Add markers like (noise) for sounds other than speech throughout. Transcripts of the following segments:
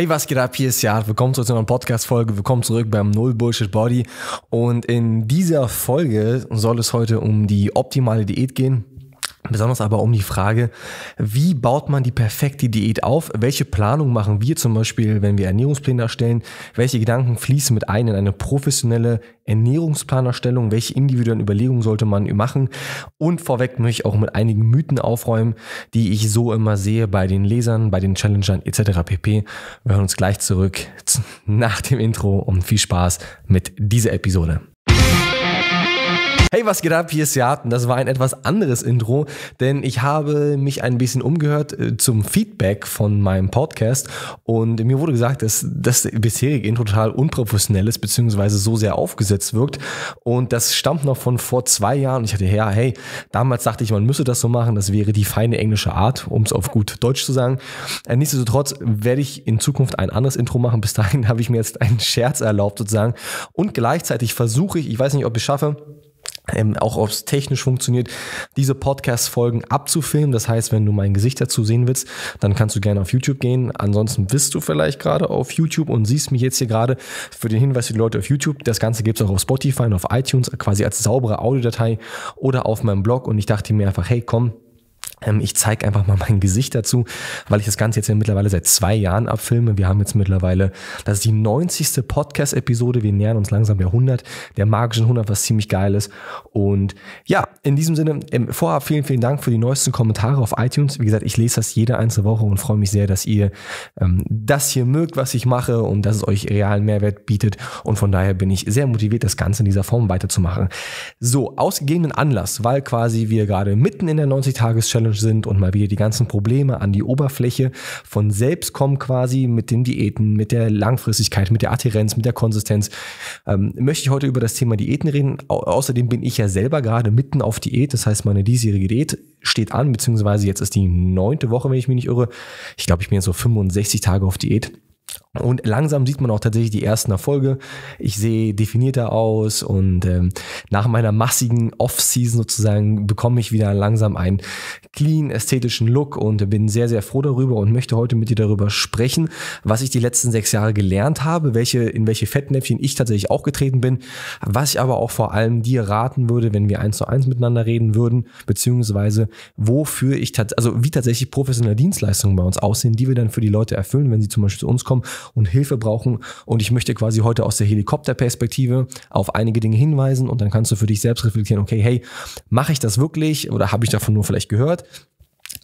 Hey, was geht ab? Hier ist Jahr. Willkommen zurück zu einer Podcast-Folge. Willkommen zurück beim Null Bullshit Body. Und in dieser Folge soll es heute um die optimale Diät gehen. Besonders aber um die Frage, wie baut man die perfekte Diät auf? Welche Planung machen wir zum Beispiel, wenn wir Ernährungspläne erstellen? Welche Gedanken fließen mit ein in eine professionelle Ernährungsplanerstellung? Welche individuellen Überlegungen sollte man machen? Und vorweg möchte ich auch mit einigen Mythen aufräumen, die ich so immer sehe bei den Lesern, bei den Challengern etc. pp. Wir hören uns gleich zurück (laughs) nach dem Intro und viel Spaß mit dieser Episode. Hey, was geht ab? Hier ist Jaten. Das war ein etwas anderes Intro, denn ich habe mich ein bisschen umgehört äh, zum Feedback von meinem Podcast und mir wurde gesagt, dass das bisherige Intro total unprofessionell ist, beziehungsweise so sehr aufgesetzt wirkt. Und das stammt noch von vor zwei Jahren. Ich hatte, ja, hey, damals dachte ich, man müsse das so machen. Das wäre die feine englische Art, um es auf gut Deutsch zu sagen. Äh, nichtsdestotrotz werde ich in Zukunft ein anderes Intro machen. Bis dahin (laughs) habe ich mir jetzt einen Scherz erlaubt sozusagen. Und gleichzeitig versuche ich, ich weiß nicht, ob ich es schaffe, ähm, auch ob es technisch funktioniert, diese Podcast-Folgen abzufilmen. Das heißt, wenn du mein Gesicht dazu sehen willst, dann kannst du gerne auf YouTube gehen. Ansonsten bist du vielleicht gerade auf YouTube und siehst mich jetzt hier gerade für den Hinweis für die Leute auf YouTube. Das Ganze gibt es auch auf Spotify und auf iTunes quasi als saubere Audiodatei oder auf meinem Blog. Und ich dachte mir einfach, hey komm, ähm, ich zeige einfach mal mein Gesicht dazu, weil ich das Ganze jetzt ja mittlerweile seit zwei Jahren abfilme. Wir haben jetzt mittlerweile, das ist die 90. Podcast-Episode. Wir nähern uns langsam der 100, der magischen 100, was ziemlich geil ist. Und ja, in diesem Sinne, ähm, vorab vielen, vielen Dank für die neuesten Kommentare auf iTunes. Wie gesagt, ich lese das jede einzelne Woche und freue mich sehr, dass ihr ähm, das hier mögt, was ich mache und dass es euch realen Mehrwert bietet. Und von daher bin ich sehr motiviert, das Ganze in dieser Form weiterzumachen. So, ausgegebenen Anlass, weil quasi wir gerade mitten in der 90-Tages-Challenge chronisch sind und mal wieder die ganzen Probleme an die Oberfläche von selbst kommen quasi mit den Diäten, mit der Langfristigkeit, mit der Adhärenz, mit der Konsistenz, ähm, möchte ich heute über das Thema Diäten reden. Au außerdem bin ich ja selber gerade mitten auf Diät, das heißt meine diesjährige Diät steht an, beziehungsweise jetzt ist die neunte Woche, wenn ich mich nicht irre. Ich glaube, ich bin jetzt so 65 Tage auf Diät. Und langsam sieht man auch tatsächlich die ersten Erfolge. Ich sehe definierter aus und ähm, nach meiner massigen Off-Season sozusagen bekomme ich wieder langsam einen clean ästhetischen Look und bin sehr, sehr froh darüber und möchte heute mit dir darüber sprechen, was ich die letzten sechs Jahre gelernt habe, welche, in welche Fettnäpfchen ich tatsächlich auch getreten bin, was ich aber auch vor allem dir raten würde, wenn wir eins zu eins miteinander reden würden, beziehungsweise wofür ich, tatsächlich, also wie tatsächlich professionelle Dienstleistungen bei uns aussehen, die wir dann für die Leute erfüllen, wenn sie zum Beispiel zu uns kommen und Hilfe brauchen. Und ich möchte quasi heute aus der Helikopterperspektive auf einige Dinge hinweisen und dann kannst du für dich selbst reflektieren, okay, hey, mache ich das wirklich oder habe ich davon nur vielleicht gehört?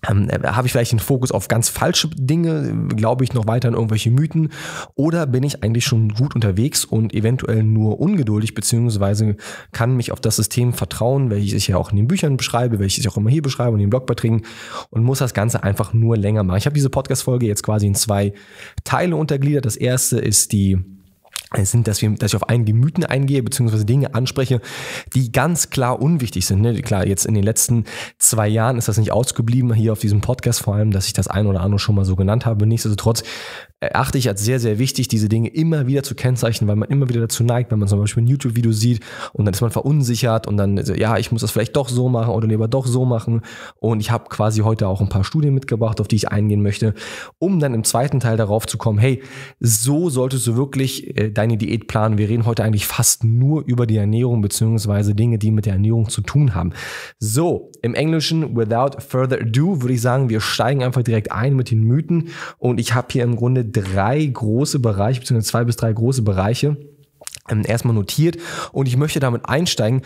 ähm, äh, habe ich vielleicht den Fokus auf ganz falsche Dinge? Glaube ich noch weiter an irgendwelche Mythen? Oder bin ich eigentlich schon gut unterwegs und eventuell nur ungeduldig, beziehungsweise kann mich auf das System vertrauen, welches ich ja auch in den Büchern beschreibe, welches ich auch immer hier beschreibe und in den Blogbeiträgen und muss das Ganze einfach nur länger machen. Ich habe diese Podcast-Folge jetzt quasi in zwei Teile untergliedert. Das erste ist die sind, dass, wir, dass ich auf einen Gemüten eingehe, beziehungsweise Dinge anspreche, die ganz klar unwichtig sind. Ne? Klar, jetzt in den letzten zwei Jahren ist das nicht ausgeblieben, hier auf diesem Podcast vor allem, dass ich das ein oder andere schon mal so genannt habe. Nichtsdestotrotz erachte ich als sehr, sehr wichtig, diese Dinge immer wieder zu kennzeichnen, weil man immer wieder dazu neigt, wenn man zum Beispiel ein YouTube-Video sieht und dann ist man verunsichert und dann, ja, ich muss das vielleicht doch so machen oder lieber doch so machen. Und ich habe quasi heute auch ein paar Studien mitgebracht, auf die ich eingehen möchte, um dann im zweiten Teil darauf zu kommen, hey, so solltest du wirklich äh, deine Diät planen. Wir reden heute eigentlich fast nur über die Ernährung bzw. Dinge, die mit der Ernährung zu tun haben. So, im Englischen, without further ado, würde ich sagen, wir steigen einfach direkt ein mit den Mythen und ich habe hier im Grunde drei große Bereiche, beziehungsweise zwei bis drei große Bereiche ähm, erstmal notiert und ich möchte damit einsteigen,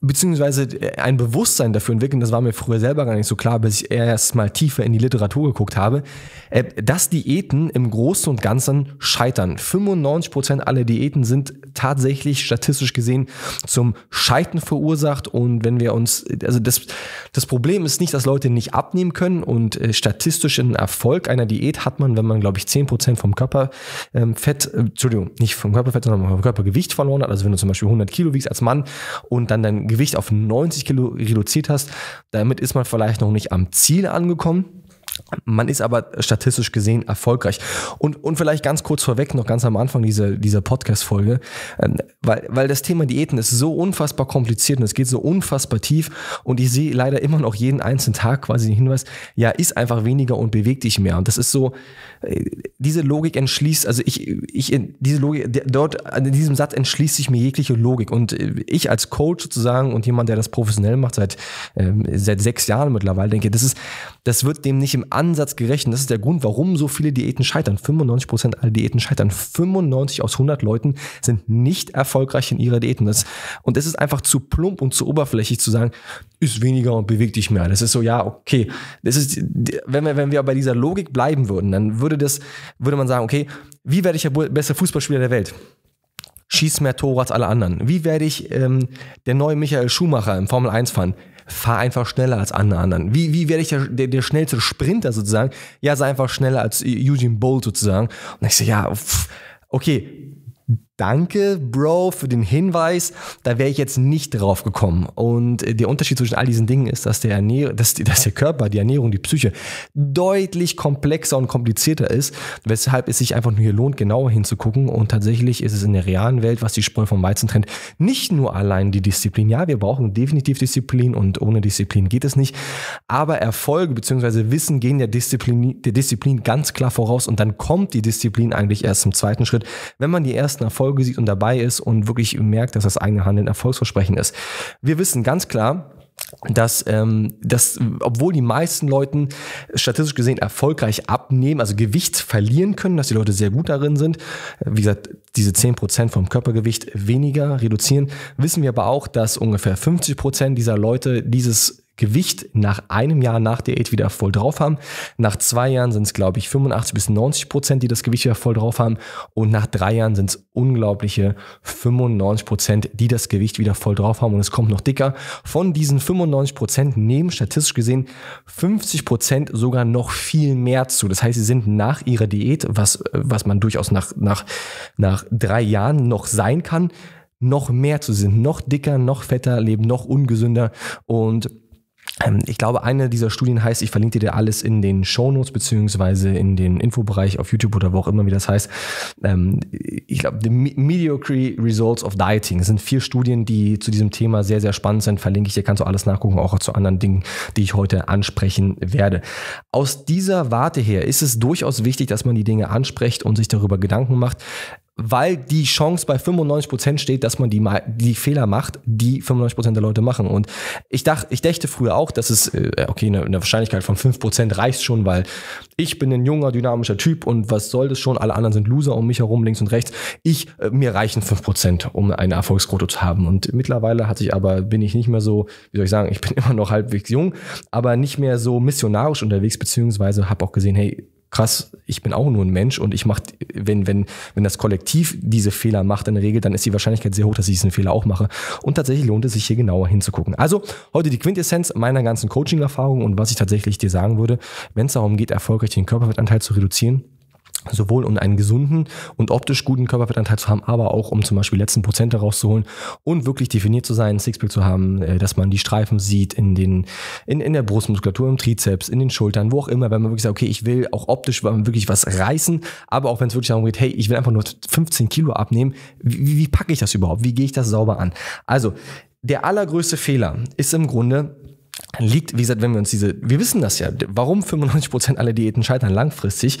beziehungsweise äh, ein Bewusstsein dafür entwickeln, das war mir früher selber gar nicht so klar, bis ich erst mal tiefer in die Literatur geguckt habe, äh, dass Diäten im Großen und Ganzen scheitern. 95% Prozent aller Diäten sind tatsächlich statistisch gesehen zum Scheitern verursacht und wenn wir uns, also das, das Problem ist nicht, dass Leute nicht abnehmen können und äh, statistischen Erfolg einer Diät hat man, wenn man glaube ich 10% Prozent vom Körperfett, ähm, Entschuldigung, nicht vom Körperfett, sondern vom Körpergewicht verloren hat, also wenn du zum Beispiel 100 Kilo wiegst als Mann und dann dein Gewicht auf 90 Kilo reduziert hast. Damit ist man vielleicht noch nicht am Ziel angekommen, man ist aber statistisch gesehen erfolgreich. Und, und vielleicht ganz kurz vorweg, noch ganz am Anfang dieser, dieser Podcast-Folge, ähm, weil, weil das Thema Diäten ist so unfassbar kompliziert und es geht so unfassbar tief und ich sehe leider immer noch jeden einzelnen Tag quasi den Hinweis, ja, isst einfach weniger und beweg dich mehr. Und das ist so, äh, diese Logik entschließt, also ich, ich, diese Logik, dort, in diesem Satz entschließt sich mir jegliche Logik und äh, ich als Coach sozusagen und jemand, der das professionell macht seit, ähm, seit sechs Jahren mittlerweile, denke, das ist, das wird dem nicht im Ansatz gerechnet. Das ist der Grund, warum so viele Diäten scheitern. 95% aller Diäten scheitern. 95 aus 100 Leuten sind nicht erfolgreich in ihrer Diäten. Das, und es ist einfach zu plump und zu oberflächlich zu sagen, ist weniger und bewegt dich mehr. Das ist so, ja, okay. Das ist, wenn wir, wenn wir bei dieser Logik bleiben würden, dann würde das, würde man sagen, okay, wie werde ich der beste Fußballspieler der Welt? Schieß mehr Tore als alle anderen. Wie werde ich ähm, der neue Michael Schumacher im Formel 1 fahren? fahr einfach schneller als andere anderen. Wie, wie werde ich der, der, der, schnellste Sprinter sozusagen? Ja, sei einfach schneller als Eugene Bolt sozusagen. Und ich so, ja, pff, okay, Danke, Bro, für den Hinweis. Da wäre ich jetzt nicht drauf gekommen. Und äh, der Unterschied zwischen all diesen Dingen ist, dass der, Ernähr dass, dass der Körper, die Ernährung, die Psyche deutlich komplexer und komplizierter ist, weshalb es sich einfach nur hier lohnt, genauer hinzugucken. Und tatsächlich ist es in der realen Welt, was die Spreu vom Weizen trennt, nicht nur allein die Disziplin. Ja, wir brauchen definitiv Disziplin und ohne Disziplin geht es nicht. Aber Erfolge bzw. Wissen gehen der Disziplin, der Disziplin ganz klar voraus und dann kommt die Disziplin eigentlich erst im zweiten Schritt. Wenn man die ersten Erfolge Erfolge sieht und dabei ist und wirklich merkt, dass das eigene Handeln erfolgsversprechend ist. Wir wissen ganz klar, dass, ähm, dass obwohl die meisten Leuten statistisch gesehen erfolgreich abnehmen, also Gewicht verlieren können, dass die Leute sehr gut darin sind, wie gesagt, diese 10% vom Körpergewicht weniger reduzieren, wissen wir aber auch, dass ungefähr 50% dieser Leute dieses Gewicht nach einem Jahr nach Diät wieder voll drauf haben. Nach zwei Jahren sind es, glaube ich, 85 bis 90 Prozent, die das Gewicht wieder voll drauf haben. Und nach drei Jahren sind es unglaubliche 95 Prozent, die das Gewicht wieder voll drauf haben. Und es kommt noch dicker. Von diesen 95 Prozent nehmen statistisch gesehen 50 Prozent sogar noch viel mehr zu. Das heißt, sie sind nach ihrer Diät, was, was man durchaus nach, nach, nach drei Jahren noch sein kann, noch mehr zu sind, noch dicker, noch fetter, leben noch ungesünder und ähm, ich glaube, eine dieser Studien heißt, ich verlinke dir alles in den Shownotes beziehungsweise in den Infobereich auf YouTube oder wo auch immer, wie das heißt. Ähm, ich glaube, The Mediocre Results of Dieting das sind vier Studien, die zu diesem Thema sehr, sehr spannend sind. Verlinke ich dir, kannst du alles nachgucken, auch zu anderen Dingen, die ich heute ansprechen werde. Aus dieser Warte her ist es durchaus wichtig, dass man die Dinge anspricht und sich darüber Gedanken macht weil die Chance bei 95% steht, dass man die, die Fehler macht, die 95% der Leute machen. Und ich dachte, ich dächte früher auch, dass es, äh, okay, eine, eine Wahrscheinlichkeit von 5% reicht schon, weil ich bin ein junger, dynamischer Typ und was soll das schon? Alle anderen sind Loser um mich herum, links und rechts. Ich, äh, mir reichen 5%, um eine Erfolgsquote zu haben. Und mittlerweile hatte ich aber, bin ich nicht mehr so, wie soll ich sagen, ich bin (laughs) immer noch halbwegs jung, aber nicht mehr so missionarisch unterwegs, beziehungsweise habe auch gesehen, hey, krass, ich bin auch nur ein Mensch und ich mache, wenn, wenn, wenn das Kollektiv diese Fehler macht in der Regel, dann ist die Wahrscheinlichkeit sehr hoch, dass ich diesen Fehler auch mache. Und tatsächlich lohnt es sich hier genauer hinzugucken. Also heute die Quintessenz meiner ganzen Coaching-Erfahrung und was ich tatsächlich dir sagen würde, wenn es darum geht, erfolgreich den Körperfettanteil zu reduzieren, sowohl um einen gesunden und optisch guten Körperfettanteil zu haben, aber auch um zum Beispiel letzten Prozent daraus zu holen und wirklich definiert zu sein, ein Sixpack zu haben, äh, dass man die Streifen sieht in den in, in der Brustmuskulatur, im Trizeps, in den Schultern, wo auch immer, wenn man wirklich sagt, okay, ich will auch optisch wirklich was reißen, aber auch wenn es wirklich darum geht, hey, ich will einfach nur 15 Kilo abnehmen, wie, wie packe ich das überhaupt? Wie gehe ich das sauber an? Also der allergrößte Fehler ist im Grunde, liegt, wie gesagt, wenn wir uns diese, wir wissen das ja, warum 95% aller Diäten scheitern langfristig,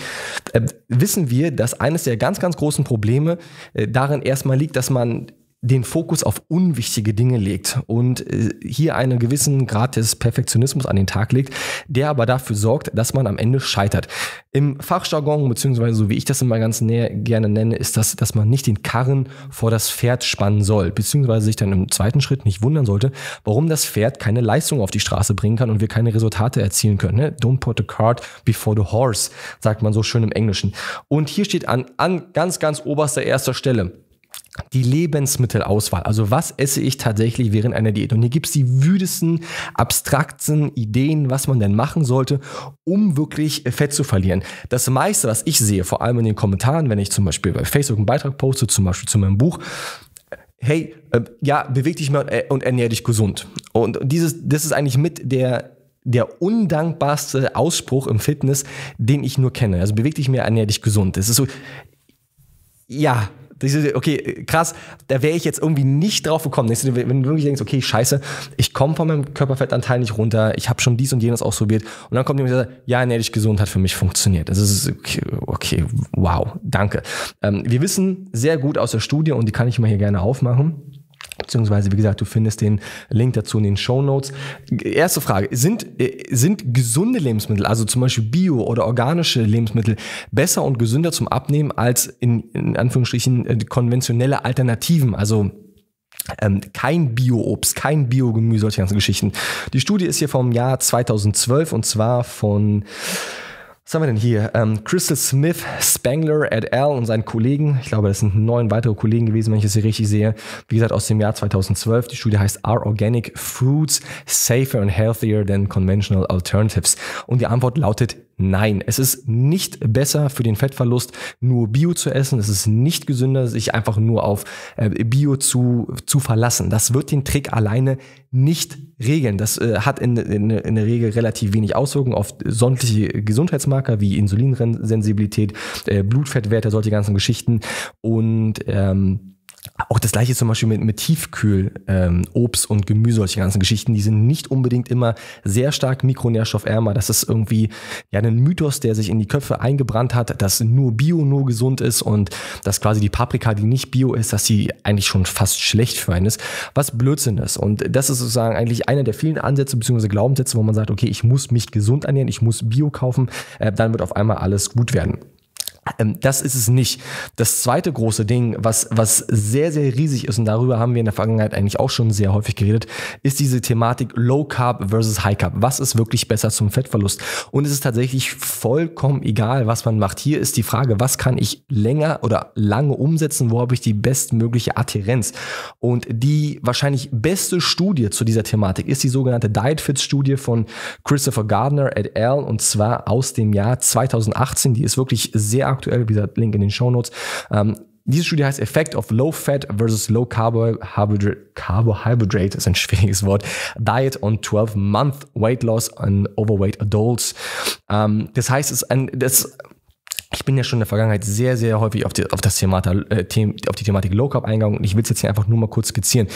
äh, wissen wir, dass eines der ganz, ganz großen Probleme äh, darin erstmal liegt, dass man den Fokus auf unwichtige Dinge legt und äh, hier einen gewissen Grad des Perfektionismus an den Tag legt, der aber dafür sorgt, dass man am Ende scheitert. Im Fachjargon, beziehungsweise so wie ich das immer ganz gerne nenne, ist das, dass man nicht den Karren vor das Pferd spannen soll, beziehungsweise sich dann im zweiten Schritt nicht wundern sollte, warum das Pferd keine Leistung auf die Straße bringen kann und wir keine Resultate erzielen können. Ne? Don't put the cart before the horse, sagt man so schön im Englischen. Und hier steht an, an ganz, ganz oberster erster Stelle die Lebensmittelauswahl. Also was esse ich tatsächlich während einer Diät? Und hier gibt es die wüdesten, abstrakten Ideen, was man denn machen sollte, um wirklich Fett zu verlieren. Das meiste, was ich sehe, vor allem in den Kommentaren, wenn ich zum Beispiel bei Facebook einen Beitrag poste, zum Beispiel zu meinem Buch, hey, äh, ja, beweg dich mal äh, und ernähr dich gesund. Und dieses, das ist eigentlich mit der der undankbarste Ausspruch im Fitness, den ich nur kenne. Also beweg dich mehr, ernähr dich gesund. Es ist so, ja, okay, krass, da wäre ich jetzt irgendwie nicht drauf gekommen. wenn du wirklich denkst, okay, scheiße, ich komme von meinem Körperfettanteil nicht runter, ich habe schon dies und jenes ausprobiert. Und dann kommt jemand und sagt, ja, ernährlich gesund hat für mich funktioniert. Das ist okay, okay wow, danke. Ähm, wir wissen sehr gut aus der Studie, und die kann ich mal hier gerne aufmachen Beziehungsweise, wie gesagt, du findest den Link dazu in den Show Notes. Erste Frage, sind, äh, sind gesunde Lebensmittel, also zum Beispiel Bio- oder organische Lebensmittel, besser und gesünder zum Abnehmen als in, in Anführungsstrichen äh, konventionelle Alternativen? Also ähm, kein Bio-Obst, kein Bio-Gemüse, solche ganzen Geschichten. Die Studie ist hier vom Jahr 2012 und zwar von was haben wir denn hier? Ähm, Crystal Smith, Spangler et al. und seinen Kollegen. Ich glaube, das sind neun weitere Kollegen gewesen, wenn ich das hier richtig sehe. Wie gesagt, aus dem Jahr 2012. Die Studie heißt Are Organic Foods Safer and Healthier than Conventional Alternatives? Und die Antwort lautet nein. Es ist nicht besser für den Fettverlust, nur Bio zu essen. Es ist nicht gesünder, sich einfach nur auf äh, Bio zu, zu verlassen. Das wird den Trick alleine nicht regeln. Das äh, hat in, in, in, der Regel relativ wenig Auswirkungen auf sonnliche Gesundheitsmarker wie Insulinsensibilität, äh, Blutfettwerte, solche ganzen Geschichten. Und ähm, auch das gleiche zum Beispiel mit, mit Tiefkühl, ähm, Obst und Gemüse, solche ganzen Geschichten, die sind nicht unbedingt immer sehr stark mikronährstoffärmer. Das ist irgendwie ja ein Mythos, der sich in die Köpfe eingebrannt hat, dass nur Bio nur gesund ist und dass quasi die Paprika, die nicht Bio ist, dass sie eigentlich schon fast schlecht für einen ist, was Blödsinn ist. Und das ist sozusagen eigentlich einer der vielen Ansätze bzw. Glaubenssätze, wo man sagt, okay, ich muss mich gesund ernähren, ich muss Bio kaufen, äh, dann wird auf einmal alles gut werden. Ähm, das ist es nicht. Das zweite große Ding, was, was sehr, sehr riesig ist, und darüber haben wir in der Vergangenheit eigentlich auch schon sehr häufig geredet, ist diese Thematik Low Carb versus High Carb. Was ist wirklich besser zum Fettverlust? Und es ist tatsächlich vollkommen egal, was man macht. Hier ist die Frage, was kann ich länger oder lange umsetzen? Wo habe ich die bestmögliche Adhärenz? Und die wahrscheinlich beste Studie zu dieser Thematik ist die sogenannte Diet Fits Studie von Christopher Gardner et al. und zwar aus dem Jahr 2018. Die ist wirklich sehr aktuell, wie gesagt, Link in den Show Notes. Ähm, diese Studie heißt Effect of Low Fat versus Low Carbohydrate, ist ein schwieriges Wort, Diet on 12-Month Weight Loss on Overweight Adults. Ähm, das heißt, es ist ein, das ich bin ja schon in der Vergangenheit sehr, sehr häufig auf die, auf das Thema, äh, The auf die Thematik Low Carb eingegangen und ich will es jetzt hier einfach nur mal kurz skizzieren.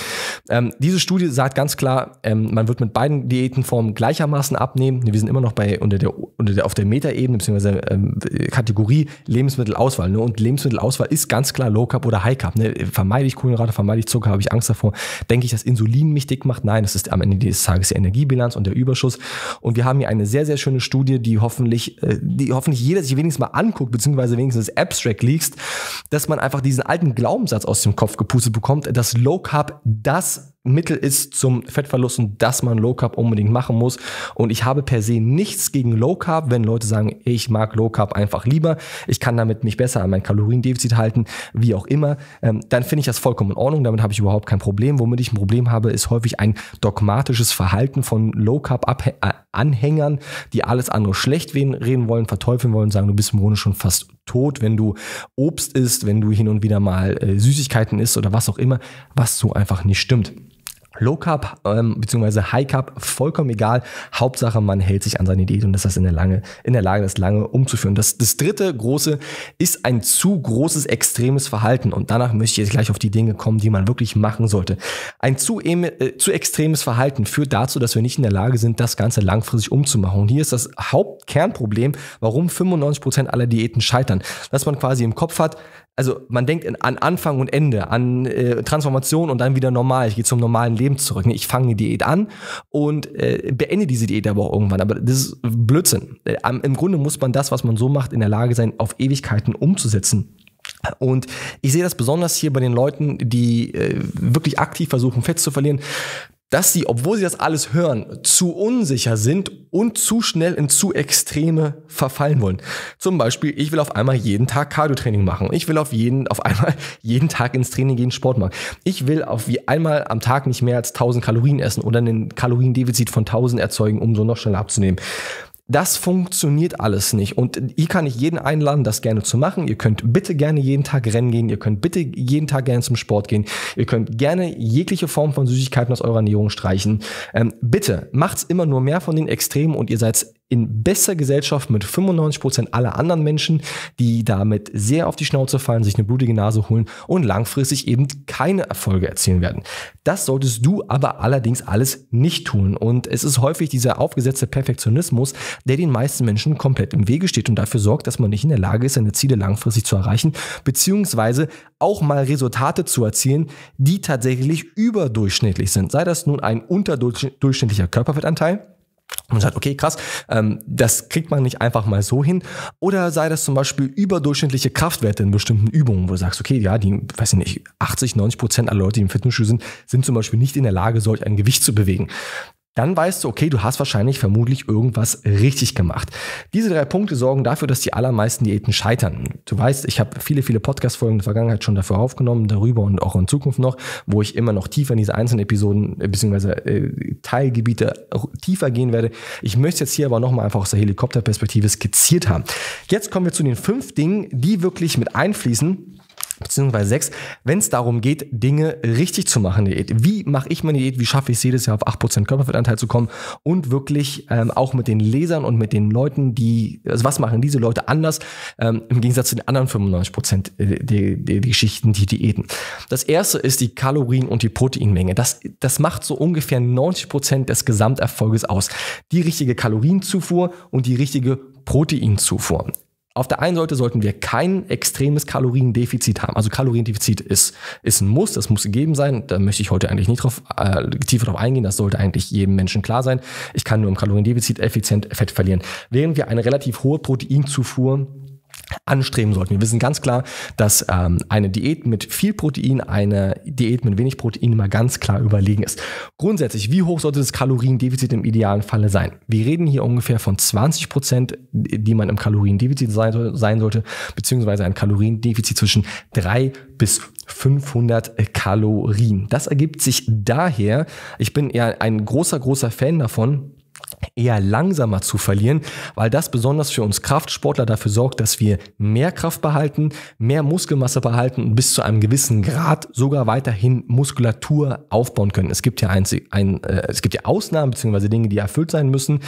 Ähm, diese Studie sagt ganz klar, ähm, man wird mit beiden Diätenformen gleichermaßen abnehmen. Wir sind immer noch bei unter der, unter der auf der Metaebene bzw. Ähm, Kategorie Lebensmittelauswahl. Ne? Und Lebensmittelauswahl ist ganz klar Low Carb oder High Carb. Ne? Vermeide ich Kohlenhydrate, vermeide ich Zucker, habe ich Angst davor. Denke ich, dass Insulin mich dick macht? Nein, das ist am Ende des Tages die Energiebilanz und der Überschuss. Und wir haben hier eine sehr, sehr schöne Studie, die hoffentlich, äh, die hoffentlich jeder sich wenigstens mal anguckt genug, beziehungsweise wenigstens Abstract liegst, dass man einfach diesen alten Glaubenssatz aus dem Kopf gepustet bekommt, dass Low Carb das Mittel ist zum Fettverlust und dass man Low Carb unbedingt machen muss. Und ich habe per se nichts gegen Low Carb, wenn Leute sagen, ich mag Low Carb einfach lieber, ich kann damit mich besser an mein Kaloriendefizit halten, wie auch immer, ähm, dann finde ich das vollkommen in Ordnung, damit habe ich überhaupt kein Problem. Womit ich ein Problem habe, ist häufig ein dogmatisches Verhalten von Low Carb äh, Anhängern, die alles andere schlecht reden wollen, verteufeln wollen, sagen, du bist im Grunde schon fast tot, wenn du Obst isst, wenn du hin und wieder mal äh, Süßigkeiten isst oder was auch immer, was so einfach nicht stimmt. Low Carb ähm, bzw. High Carb, vollkommen egal. Hauptsache, man hält sich an seine Diät und ist das in der, lange, in der Lage, das lange umzuführen. Das, das dritte große ist ein zu großes extremes Verhalten. Und danach möchte ich jetzt gleich auf die Dinge kommen, die man wirklich machen sollte. Ein zu, äh, zu extremes Verhalten führt dazu, dass wir nicht in der Lage sind, das Ganze langfristig umzumachen. Und hier ist das Hauptkernproblem, warum 95% aller Diäten scheitern. Dass man quasi im Kopf hat, also man denkt an Anfang und Ende, an äh, Transformation und dann wieder normal. Ich gehe zum normalen Leben Leben zurück. Ne, ich fange eine Diät an und äh, beende diese Diät aber auch irgendwann. Aber das ist Blödsinn. Äh, Im Grunde muss man das, was man so macht, in der Lage sein, auf Ewigkeiten umzusetzen. Und ich sehe das besonders hier bei den Leuten, die äh, wirklich aktiv versuchen, Fett zu verlieren dass sie, obwohl sie das alles hören, zu unsicher sind und zu schnell in zu Extreme verfallen wollen. Zum Beispiel, ich will auf einmal jeden Tag Cardio-Training machen. Ich will auf jeden, auf einmal (laughs) jeden Tag ins Training gehen, Sport machen. Ich will auf wie einmal am Tag nicht mehr als 1000 Kalorien essen oder einen Kaloriendefizit von 1000 erzeugen, um so noch schneller abzunehmen. Das funktioniert alles nicht. Und hier kann ich jeden einladen, das gerne zu machen. Ihr könnt bitte gerne jeden Tag rennen gehen. Ihr könnt bitte jeden Tag gerne zum Sport gehen. Ihr könnt gerne jegliche Form von Süßigkeiten aus eurer Ernährung streichen. Ähm, bitte macht's immer nur mehr von den Extremen und ihr seid in besser Gesellschaft mit 95% Prozent aller anderen Menschen, die damit sehr auf die Schnauze fallen, sich eine blutige Nase holen und langfristig eben keine Erfolge erzielen werden. Das solltest du aber allerdings alles nicht tun. Und es ist häufig dieser aufgesetzte Perfektionismus, der den meisten Menschen komplett im Wege steht und dafür sorgt, dass man nicht in der Lage ist, seine Ziele langfristig zu erreichen, beziehungsweise auch mal Resultate zu erzielen, die tatsächlich überdurchschnittlich sind. Sei das nun ein unterdurchschnittlicher Körperfettanteil, und sagt, okay, krass, ähm, das kriegt man nicht einfach mal so hin. Oder sei das zum Beispiel überdurchschnittliche Kraftwerte in bestimmten Übungen, wo du sagst, okay, ja, die, weiß ich nicht, 80, 90 Prozent aller Leute, die im Fitnessstudio sind, sind zum Beispiel nicht in der Lage, solch ein Gewicht zu bewegen dann weißt du, okay, du hast wahrscheinlich vermutlich irgendwas richtig gemacht. Diese drei Punkte sorgen dafür, dass die allermeisten Diäten scheitern. Du weißt, ich habe viele, viele Podcast-Folgen in der Vergangenheit schon dafür aufgenommen, darüber und auch in Zukunft noch, wo ich immer noch tiefer in diese einzelnen Episoden äh, bzw. Äh, Teilgebiete tiefer gehen werde. Ich möchte jetzt hier aber nochmal einfach aus der Helikopterperspektive skizziert haben. Jetzt kommen wir zu den fünf Dingen, die wirklich mit einfließen beziehungsweise sechs, wenn es darum geht, Dinge richtig zu machen, Diät. Wie mache ich meine Diät? Wie schaffe ich es jedes Jahr auf 8% Körperfettanteil zu kommen und wirklich ähm, auch mit den Lesern und mit den Leuten, die, also was machen diese Leute anders ähm, im Gegensatz zu den anderen 95% äh, der, die Geschichten, die Diäten. Das erste ist die Kalorien- und die Proteinmenge. Das, das macht so ungefähr 90% des Gesamterfolges aus. Die richtige Kalorienzufuhr und die richtige Proteinzufuhr. Auf der einen Seite sollten wir kein extremes Kaloriendefizit haben. Also Kaloriendefizit ist, ist ein Muss, das muss gegeben sein. Da möchte ich heute eigentlich nicht drauf, äh, tiefer drauf eingehen. Das sollte eigentlich jedem Menschen klar sein. Ich kann nur im Kaloriendefizit effizient Fett verlieren. Während wir eine relativ hohe Proteinzufuhr anstreben sollten. Wir wissen ganz klar, dass ähm, eine Diät mit viel Protein, eine Diät mit wenig Protein immer ganz klar überlegen ist. Grundsätzlich, wie hoch sollte das Kaloriendefizit im idealen Falle sein? Wir reden hier ungefähr von 20 Prozent, die man im Kaloriendefizit sein, sein sollte, beziehungsweise ein Kaloriendefizit zwischen 3 bis 500 Kalorien. Das ergibt sich daher, ich bin ja ein großer, großer Fan davon, eher langsamer zu verlieren, weil das besonders für uns Kraftsportler dafür sorgt, dass wir mehr Kraft behalten, mehr Muskelmasse behalten und bis zu einem gewissen Grad sogar weiterhin Muskulatur aufbauen können. Es gibt ja, ein, ein äh, es gibt ja Ausnahmen bzw. Dinge, die erfüllt sein müssen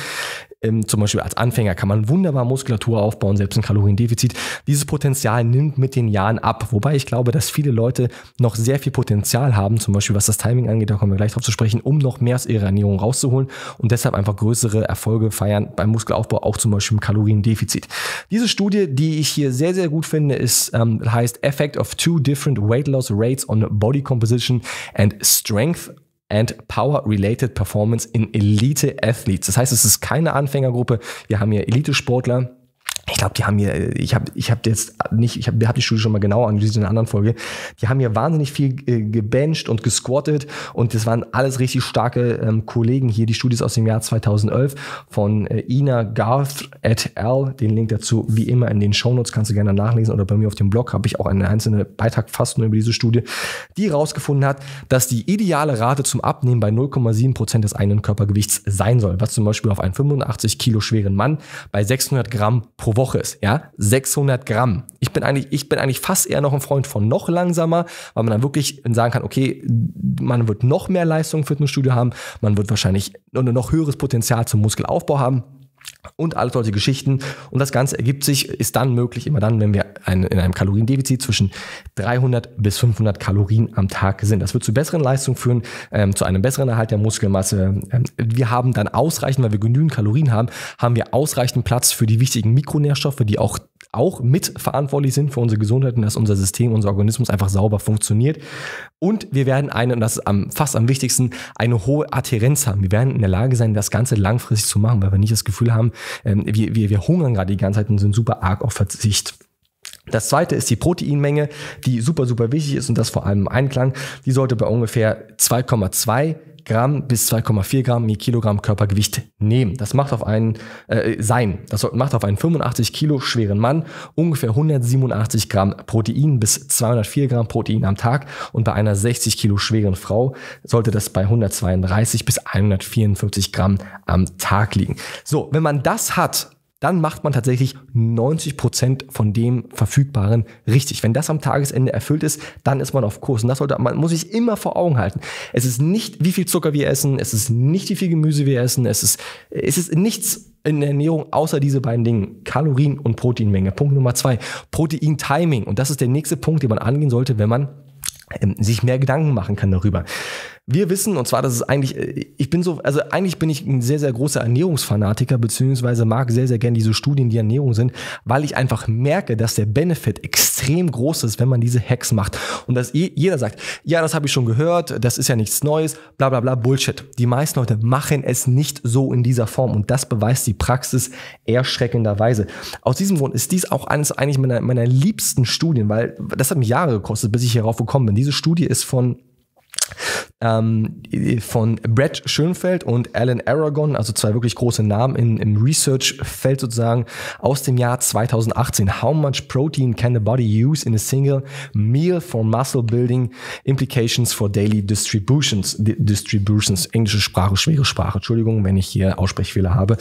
ähm, zum Beispiel als Anfänger kann man wunderbar Muskulatur aufbauen, selbst ein Kaloriendefizit. Dieses Potenzial nimmt mit den Jahren ab. Wobei ich glaube, dass viele Leute noch sehr viel Potenzial haben, zum Beispiel was das Timing angeht, da kommen wir gleich drauf zu sprechen, um noch mehr aus ihrer Ernährung rauszuholen und deshalb einfach größere Erfolge feiern beim Muskelaufbau, auch zum Beispiel im Kaloriendefizit. Diese Studie, die ich hier sehr, sehr gut finde, ist, ähm, heißt Effect of Two Different Weight Loss Rates on Body Composition and Strength and Power-Related Performance in Elite Athletes. Das heißt, es ist keine Anfängergruppe. Wir haben hier Elite-Sportler, ich glaube, die haben hier, äh, ich habe ich hab jetzt nicht, ich habe hab die Studie schon mal genau angesehen in einer anderen Folge, die haben hier wahnsinnig viel äh, gebencht und gesquattet und das waren alles richtig starke ähm, Kollegen hier. Die Studie ist aus dem Jahr 2011 von äh, Ina Garth et al. Den Link dazu, wie immer, in den Shownotes kannst du gerne nachlesen oder bei mir auf dem Blog habe ich auch einen einzelnen Beitrag fast nur über diese Studie, die herausgefunden hat, dass die ideale Rate zum Abnehmen bei 0,7% des eigenen Körpergewichts sein soll, was zum Beispiel auf einen 85 Kilo schweren Mann bei 600 Gramm pro pro Woche ist, ja, 600 Gramm. Ich bin eigentlich, ich bin eigentlich fast eher noch ein Freund von noch langsamer, weil man dann wirklich sagen kann, okay, man wird noch mehr Leistung im Fitnessstudio haben, man wird wahrscheinlich ein noch höheres Potenzial zum Muskelaufbau haben und alle solche Geschichten. Und das Ganze ergibt sich, ist dann möglich, immer dann, wenn wir ein, in einem Kaloriendefizit zwischen 300 bis 500 Kalorien am Tag sind. Das wird zu besseren Leistungen führen, ähm, zu einem besseren Erhalt der Muskelmasse. Ähm, wir haben dann ausreichend, weil wir genügend Kalorien haben, haben wir ausreichend Platz für die wichtigen Mikronährstoffe, die auch auch mitverantwortlich sind für unsere Gesundheit und dass unser System, unser Organismus einfach sauber funktioniert. Und wir werden eine, und das ist am, fast am wichtigsten, eine hohe Adhärenz haben. Wir werden in der Lage sein, das Ganze langfristig zu machen, weil wir nicht das Gefühl haben, ähm, wir, wir, wir hungern gerade die ganze Zeit und sind super arg auf Verzicht. Das zweite ist die Proteinmenge, die super, super wichtig ist und das vor allem im Einklang. Die sollte bei ungefähr 2,2 Gramm bis 2,4 Gramm je Kilogramm Körpergewicht nehmen. Das macht auf einen äh, sein. Das macht auf einen 85 Kilo schweren Mann ungefähr 187 Gramm Protein bis 204 Gramm Protein am Tag und bei einer 60 Kilo schweren Frau sollte das bei 132 bis 154 Gramm am Tag liegen. So, wenn man das hat dann macht man tatsächlich 90% Prozent von dem Verfügbaren richtig. Wenn das am Tagesende erfüllt ist, dann ist man auf Kurs. Und das sollte man muss sich immer vor Augen halten. Es ist nicht, wie viel Zucker wir essen, es ist nicht, wie viel Gemüse wir essen, es ist, es ist nichts in der Ernährung außer diese beiden Dingen, Kalorien und Proteinmenge. Punkt Nummer zwei, Protein-Timing. Und das ist der nächste Punkt, den man angehen sollte, wenn man ähm, sich mehr Gedanken machen kann darüber wir wissen, und zwar, dass es eigentlich, äh, ich bin so, also eigentlich bin ich ein sehr, sehr großer Ernährungsfanatiker, beziehungsweise mag sehr, sehr gerne diese Studien, die Ernährung sind, weil ich einfach merke, dass der Benefit extrem groß ist, wenn man diese Hacks macht. Und dass jeder sagt, ja, das habe ich schon gehört, das ist ja nichts Neues, bla bla bla, Bullshit. Die meisten Leute machen es nicht so in dieser Form und das beweist die Praxis erschreckenderweise. Aus diesem Grund ist dies auch eines eigentlich meiner, meiner liebsten Studien, weil das hat mich Jahre gekostet, bis ich hierauf gekommen bin. Diese Studie ist von ähm, von Brett Schönfeld und Alan Aragon, also zwei wirklich große Namen in, im Research-Feld sozusagen, aus dem Jahr 2018. How much protein can the body use in a single meal for muscle building? Implications for daily distributions. D distributions, englische Sprache, schwere Sprache. Entschuldigung, wenn ich hier Aussprechfehler habe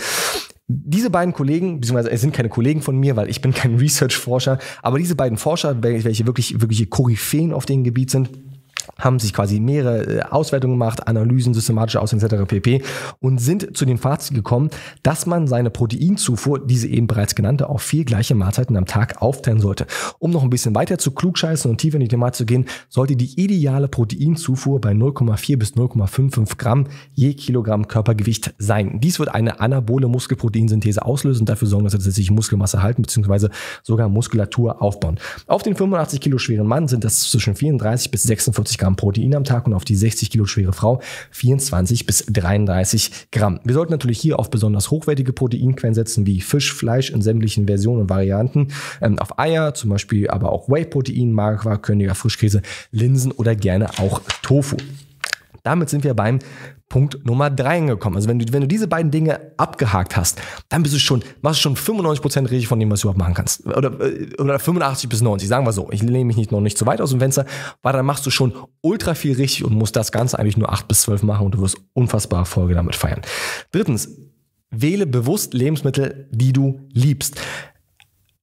diese beiden Kollegen, beziehungsweise es sind keine Kollegen von mir, weil ich bin kein Research-Forscher, aber diese beiden Forscher, welche wirklich, wirkliche Koryphäen auf dem Gebiet sind, haben sich quasi mehrere äh, Auswertungen gemacht, Analysen, systematische Auswertungen etc. pp. und sind zu dem Fazit gekommen, dass man seine Proteinzufuhr, diese eben bereits genannte, auf vier gleiche Mahlzeiten am Tag aufteilen sollte. Um noch ein bisschen weiter zu klugscheißen und tiefer in die Thematik zu gehen, sollte die ideale Proteinzufuhr bei 0,4 bis 0,55 Gramm je Kilogramm Körpergewicht sein. Dies wird eine anabole Muskelproteinsynthese auslösen und dafür sorgen, dass wir sich Muskelmasse halten bzw. sogar Muskulatur aufbauen. Auf den 85 Kilo schweren Mann sind das zwischen 34 bis 46 Gramm Gramm Protein am Tag und auf die 60 Kilo schwere Frau 24 bis 33 Gramm. Wir sollten natürlich hier auf besonders hochwertige Proteinquellen setzen, wie Fisch, Fleisch in sämtlichen Versionen und Varianten, ähm, auf Eier, zum Beispiel aber auch Whey-Protein, Magerquark, Königer Frischkäse, Linsen oder gerne auch Tofu. Damit sind wir beim Punkt Nummer 3 angekommen. Also wenn du, wenn du diese beiden Dinge abgehakt hast, dann bist du schon, machst du schon 95% richtig von dem, was du überhaupt machen kannst. Oder, äh, oder 85 bis 90, sagen wir so. Ich lehne mich nicht, noch nicht zu weit aus dem Fenster, weil dann machst du schon ultra viel richtig und musst das Ganze eigentlich nur 8 bis 12 machen und du wirst unfassbare Folge damit feiern. Drittens, wähle bewusst Lebensmittel, die du liebst.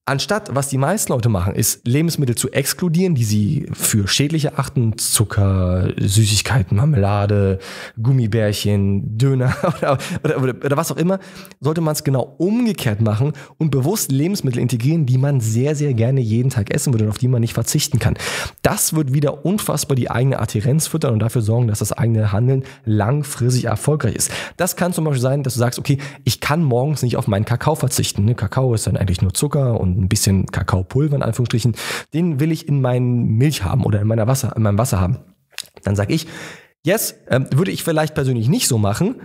Anstatt, was die meisten Leute machen, ist Lebensmittel zu exkludieren, die sie für schädlich erachten. Zucker, Süßigkeiten, Marmelade, Gummibärchen, Döner (laughs) oder, oder, oder, oder was auch immer. Sollte man es genau umgekehrt machen und bewusst Lebensmittel integrieren, die man sehr, sehr gerne jeden Tag essen würde und auf die man nicht verzichten kann. Das wird wieder unfassbar die eigene Adherenz füttern und dafür sorgen, dass das eigene Handeln langfristig erfolgreich ist. Das kann zum Beispiel sein, dass du sagst, okay, ich kann morgens nicht auf meinen Kakao verzichten. Ne, Kakao ist dann eigentlich nur Zucker und ein bisschen Kakaopulver in Anführungsstrichen, den will ich in meinen Milch haben oder in, meiner Wasser, in meinem Wasser haben. Dann sage ich, yes, ähm, würde ich vielleicht persönlich nicht so machen,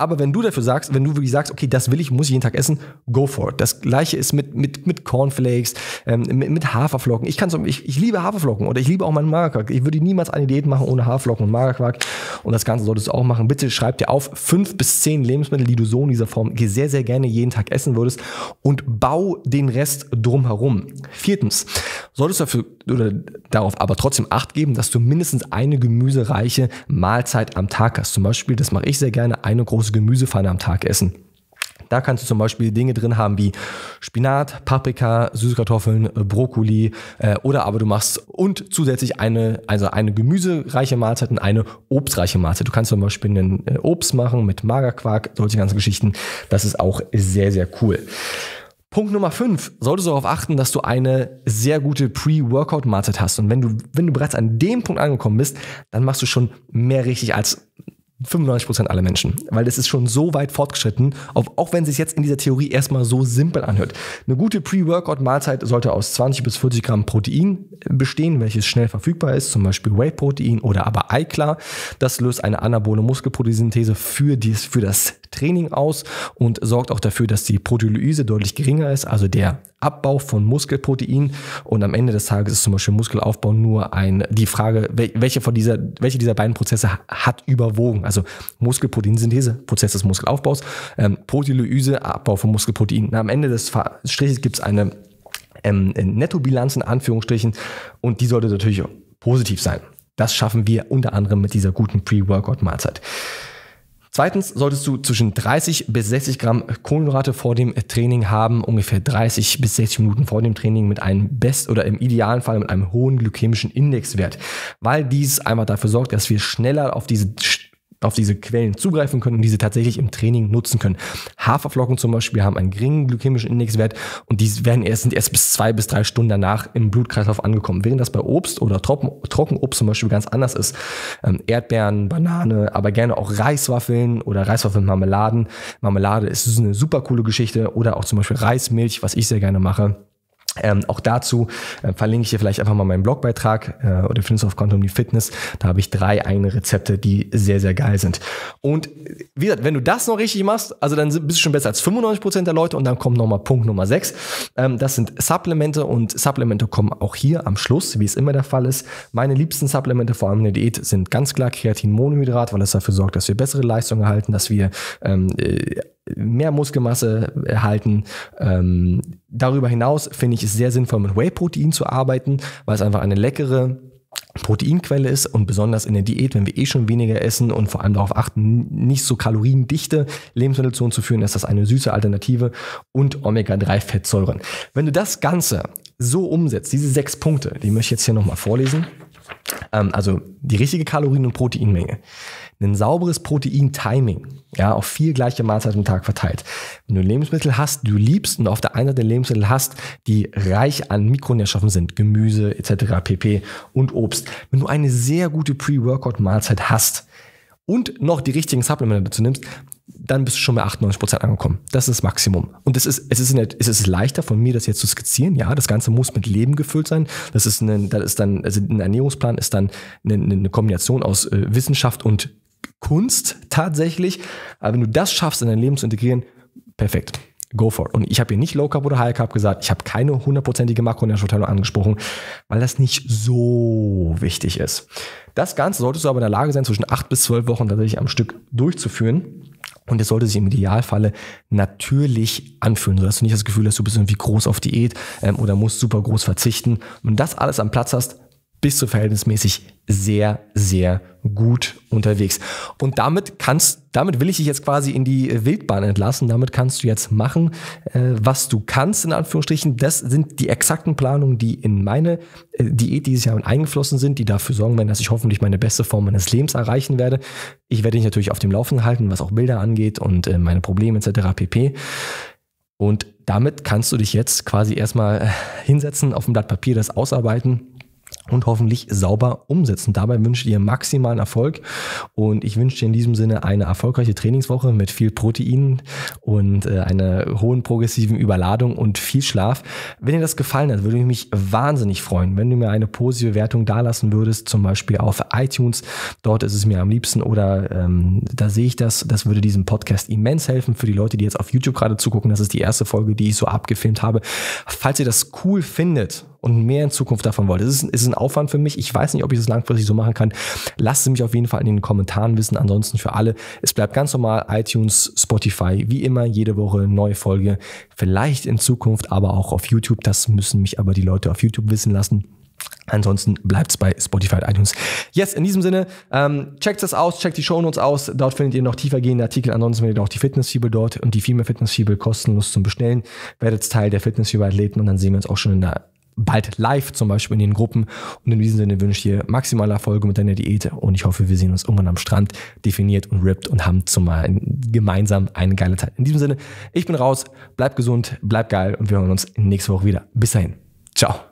aber wenn du dafür sagst, wenn du wirklich sagst, okay, das will ich, muss ich jeden Tag essen, go for it. Das gleiche ist mit, mit, mit Cornflakes, ähm, mit, mit, Haferflocken. Ich, kann's, ich, ich liebe Haferflocken oder ich liebe auch meinen Magerquark. Ich würde niemals eine Diät machen ohne Haferflocken und Magerquark. Und das Ganze solltest du auch machen. Bitte schreib dir auf fünf bis zehn Lebensmittel, die du so in dieser Form sehr, sehr gerne jeden Tag essen würdest und bau den Rest drumherum. Viertens, solltest du dafür, oder darauf aber trotzdem Acht geben, dass du mindestens eine gemüsereiche Mahlzeit am Tag hast. Zum Beispiel, das mache ich sehr gerne, eine große große Gemüsepfanne am Tag essen. Da kannst du zum Beispiel Dinge drin haben wie Spinat, Paprika, Süßkartoffeln, Brokkoli äh, oder aber du machst und zusätzlich eine, also eine gemüsereiche Mahlzeit und eine obstreiche Mahlzeit. Du kannst zum Beispiel einen äh, Obst machen mit Magerquark, solche ganzen Geschichten. Das ist auch sehr, sehr cool. Punkt Nummer 5. Solltest du darauf achten, dass du eine sehr gute Pre-Workout-Mahlzeit hast. Und wenn du, wenn du bereits an dem Punkt angekommen bist, dann machst du schon mehr richtig als 95 aller Menschen, weil es ist schon so weit fortgeschritten, auch wenn es sich jetzt in dieser Theorie erstmal so simpel anhört. Eine gute Pre-Workout-Mahlzeit sollte aus 20 bis 40 Gramm Protein bestehen, welches schnell verfügbar ist, zum Beispiel Whey-Protein oder aber Eiklar. Das löst eine anabole Muskelproteinsynthese für, für das Training aus und sorgt auch dafür, dass die Proteolyse deutlich geringer ist, also der Abbau von Muskelprotein. Und am Ende des Tages ist zum Beispiel Muskelaufbau nur ein, die Frage, welche von dieser, welche dieser beiden Prozesse hat überwogen? Also Muskelproteinsynthese, Prozess des Muskelaufbaus, ähm, Proteolyse, Abbau von Muskelprotein. Und am Ende des Striches gibt es eine ähm, Nettobilanz in Anführungsstrichen und die sollte natürlich positiv sein. Das schaffen wir unter anderem mit dieser guten Pre-Workout-Mahlzeit. Zweitens solltest du zwischen 30 bis 60 Gramm Kohlenhydrate vor dem Training haben, ungefähr 30 bis 60 Minuten vor dem Training mit einem Best- oder im idealen Fall mit einem hohen glykämischen Indexwert, weil dies einfach dafür sorgt, dass wir schneller auf diese auf diese Quellen zugreifen können und diese tatsächlich im Training nutzen können. Haferflocken zum Beispiel haben einen geringen glykämischen Indexwert und die werden erst, sind erst bis zwei bis drei Stunden danach im Blutkreislauf angekommen. Während das bei Obst oder Tropen, Trockenobst zum Beispiel ganz anders ist. Ähm, Erdbeeren, Banane, aber gerne auch Reiswaffeln oder Reiswaffeln Marmeladen. Marmelade ist eine super coole Geschichte oder auch zum Beispiel Reismilch, was ich sehr gerne mache ähm, auch dazu äh, verlinke ich dir vielleicht einfach mal meinen Blogbeitrag äh, oder findest du auf Quantum die Fitness. Da habe ich drei eigene Rezepte, die sehr, sehr geil sind. Und äh, wie gesagt, wenn du das noch richtig machst, also dann bist du schon besser als 95% der Leute und dann kommt nochmal Punkt Nummer 6. Ähm, das sind Supplemente und Supplemente kommen auch hier am Schluss, wie es immer der Fall ist. Meine liebsten Supplemente, vor allem in der Diät, sind ganz klar Kreatin Monohydrat, weil es dafür sorgt, dass wir bessere Leistung erhalten, dass wir ähm, äh, mehr Muskelmasse erhalten. Ähm, darüber hinaus finde ich es sehr sinnvoll, mit Whey-Protein zu arbeiten, weil es einfach eine leckere Proteinquelle ist und besonders in der Diät, wenn wir eh schon weniger essen und vor allem darauf achten, nicht so kaloriendichte Lebensmittel zu uns zu führen, ist das eine süße Alternative und Omega-3-Fettsäuren. Wenn du das Ganze so umsetzt, diese sechs Punkte, die möchte ich jetzt hier nochmal vorlesen, ähm, also die richtige Kalorien- und Proteinmenge, ein sauberes Protein-Timing, ja, auf vier gleiche Mahlzeiten am Tag verteilt. Wenn du Lebensmittel hast, die du liebst und auf der einen Seite Lebensmittel hast, die reich an Mikronährstoffen sind, Gemüse etc., PP und Obst, wenn du eine sehr gute Pre-Workout-Mahlzeit hast und noch die richtigen Supplemente dazu nimmst, dann bist du schon bei 98 Prozent angekommen. Das ist das Maximum. Und es ist, es, ist eine, es ist leichter von mir, das jetzt zu skizzieren. Ja, das Ganze muss mit Leben gefüllt sein. Das ist, eine, das ist dann, also ein Ernährungsplan ist dann eine, eine Kombination aus äh, Wissenschaft und Kunst tatsächlich. Aber wenn du das schaffst, in dein Leben zu integrieren, perfekt. Go for it. Und ich habe hier nicht Low Carb oder High Carb gesagt. Ich habe keine hundertprozentige Makronährstoffteilung angesprochen, weil das nicht so wichtig ist. Das Ganze solltest du aber in der Lage sein, zwischen acht bis zwölf Wochen tatsächlich am Stück durchzuführen. Und es sollte sich im Idealfalle natürlich anfühlen, sodass du nicht das Gefühl hast, du bist irgendwie groß auf Diät ähm, oder musst super groß verzichten. Und das alles am Platz hast, bist du verhältnismäßig sehr, sehr gut unterwegs. Und damit kannst, damit will ich dich jetzt quasi in die Wildbahn entlassen. Damit kannst du jetzt machen, äh, was du kannst, in Anführungsstrichen. Das sind die exakten Planungen, die in meine äh, Diät dieses Jahr mit eingeflossen sind, die dafür sorgen werden, dass ich hoffentlich meine beste Form meines Lebens erreichen werde. Ich werde dich natürlich auf dem Laufenden halten, was auch Bilder angeht und äh, meine Probleme etc. pp. Und damit kannst du dich jetzt quasi erstmal äh, hinsetzen, auf dem Blatt Papier das ausarbeiten und hoffentlich sauber umsetzen. Dabei wünsche ich dir maximalen Erfolg und ich wünsche dir in diesem Sinne eine erfolgreiche Trainingswoche mit viel Protein und äh, einer hohen progressiven Überladung und viel Schlaf. Wenn dir das gefallen hat, würde ich mich wahnsinnig freuen, wenn du mir eine positive Wertung dalassen würdest, zum Beispiel auf iTunes. Dort ist es mir am liebsten oder ähm, da sehe ich das. Das würde diesem Podcast immens helfen für die Leute, die jetzt auf YouTube gerade zugucken. Das ist die erste Folge, die ich so abgefilmt habe. Falls ihr das cool findet, und mehr in Zukunft davon wollt. Es ist, ist, ein Aufwand für mich. Ich weiß nicht, ob ich das langfristig so machen kann. Lasst es mich auf jeden Fall in den Kommentaren wissen. Ansonsten für alle, es bleibt ganz normal iTunes, Spotify, wie immer, jede Woche neue Folge. Vielleicht in Zukunft, aber auch auf YouTube. Das müssen mich aber die Leute auf YouTube wissen lassen. Ansonsten bleibt es bei Spotify und iTunes. Yes, in diesem Sinne, ähm, checkt das aus, checkt die Show Notes aus. Dort findet ihr noch tiefergehende Artikel. Ansonsten findet ihr auch die Fitnessfibel dort und die Female Fitnessfibel kostenlos zum Bestellen. Werdet Teil der Fitnessfibel Athleten und dann sehen wir uns auch schon in der bald live, zum Beispiel in den Gruppen. Und in diesem Sinne wünsche ich dir maximale Erfolge mit deiner Diät und ich hoffe, wir sehen uns irgendwann am Strand definiert und ripped und haben zumal gemeinsam eine geile Zeit. In diesem Sinne, ich bin raus, bleib gesund, bleib geil und wir hören uns nächste Woche wieder. Bis dahin. Ciao.